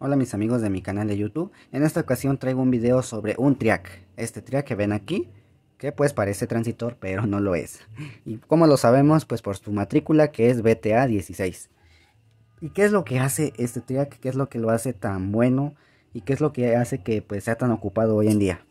Hola mis amigos de mi canal de YouTube, en esta ocasión traigo un video sobre un triac, este triac que ven aquí, que pues parece transitor pero no lo es. Y como lo sabemos pues por su matrícula que es BTA 16. ¿Y qué es lo que hace este triac? ¿Qué es lo que lo hace tan bueno? ¿Y qué es lo que hace que pues sea tan ocupado hoy en día?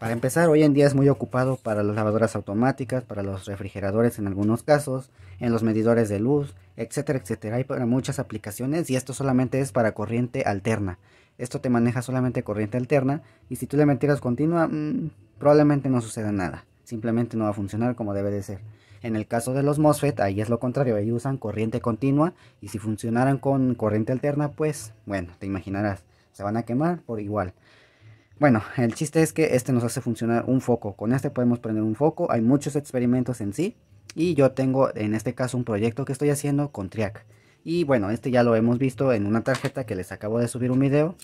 Para empezar, hoy en día es muy ocupado para las lavadoras automáticas, para los refrigeradores en algunos casos, en los medidores de luz, etcétera, etcétera. Hay para muchas aplicaciones y esto solamente es para corriente alterna. Esto te maneja solamente corriente alterna y si tú le metieras continua, mm, probablemente no suceda nada. Simplemente no va a funcionar como debe de ser. En el caso de los MOSFET, ahí es lo contrario, ahí usan corriente continua y si funcionaran con corriente alterna, pues bueno, te imaginarás, se van a quemar por igual. Bueno, el chiste es que este nos hace funcionar un foco. Con este podemos prender un foco. Hay muchos experimentos en sí. Y yo tengo en este caso un proyecto que estoy haciendo con Triac. Y bueno, este ya lo hemos visto en una tarjeta que les acabo de subir un video.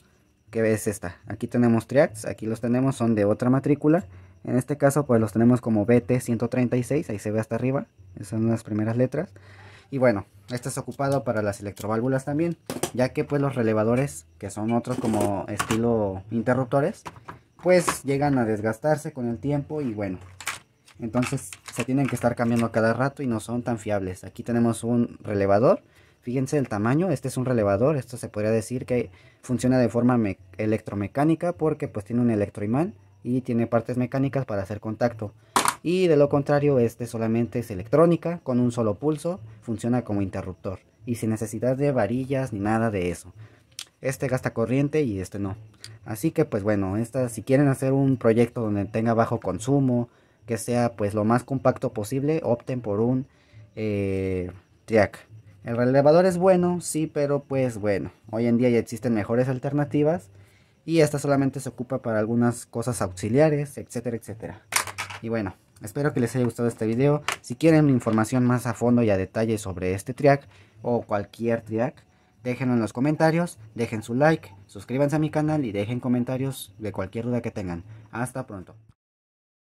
Que es esta. Aquí tenemos Triacs. Aquí los tenemos. Son de otra matrícula. En este caso pues los tenemos como BT136. Ahí se ve hasta arriba. Esas son las primeras letras. Y bueno, este es ocupado para las electroválvulas también, ya que pues los relevadores, que son otros como estilo interruptores, pues llegan a desgastarse con el tiempo y bueno, entonces se tienen que estar cambiando cada rato y no son tan fiables. Aquí tenemos un relevador, fíjense el tamaño, este es un relevador, esto se podría decir que funciona de forma electromecánica porque pues tiene un electroimán y tiene partes mecánicas para hacer contacto y de lo contrario este solamente es electrónica con un solo pulso, funciona como interruptor y sin necesidad de varillas ni nada de eso. Este gasta corriente y este no. Así que pues bueno, esta, si quieren hacer un proyecto donde tenga bajo consumo, que sea pues lo más compacto posible, opten por un eh, El relevador es bueno, sí, pero pues bueno, hoy en día ya existen mejores alternativas y esta solamente se ocupa para algunas cosas auxiliares, etcétera, etcétera. Y bueno, Espero que les haya gustado este video. Si quieren información más a fondo y a detalle sobre este triac o cualquier triac, déjenlo en los comentarios, dejen su like, suscríbanse a mi canal y dejen comentarios de cualquier duda que tengan. Hasta pronto.